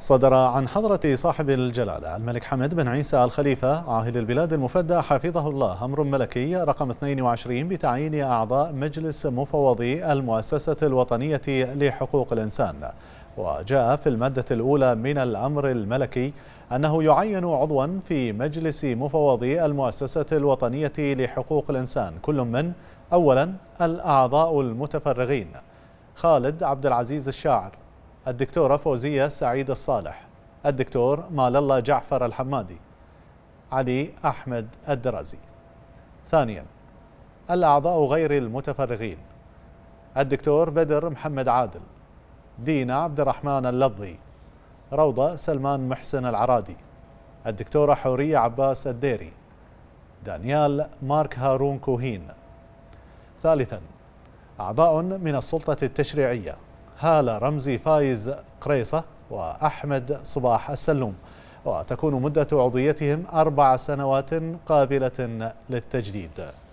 صدر عن حضرة صاحب الجلالة الملك حمد بن عيسى الخليفة عاهل البلاد المفدى حفظه الله أمر ملكي رقم 22 بتعيين أعضاء مجلس مفوضي المؤسسة الوطنية لحقوق الإنسان وجاء في المادة الأولى من الأمر الملكي أنه يعين عضوا في مجلس مفوضي المؤسسة الوطنية لحقوق الإنسان كل من أولا الأعضاء المتفرغين خالد عبد العزيز الشاعر الدكتورة فوزية سعيد الصالح الدكتور مال الله جعفر الحمادي علي أحمد الدرازي ثانيا الأعضاء غير المتفرغين الدكتور بدر محمد عادل دينا عبد الرحمن اللضي روضة سلمان محسن العرادي الدكتورة حورية عباس الديري دانيال مارك هارون كوهين ثالثا أعضاء من السلطة التشريعية هالة رمزي فايز قريصة وأحمد صباح السلوم وتكون مدة عضويتهم أربع سنوات قابلة للتجديد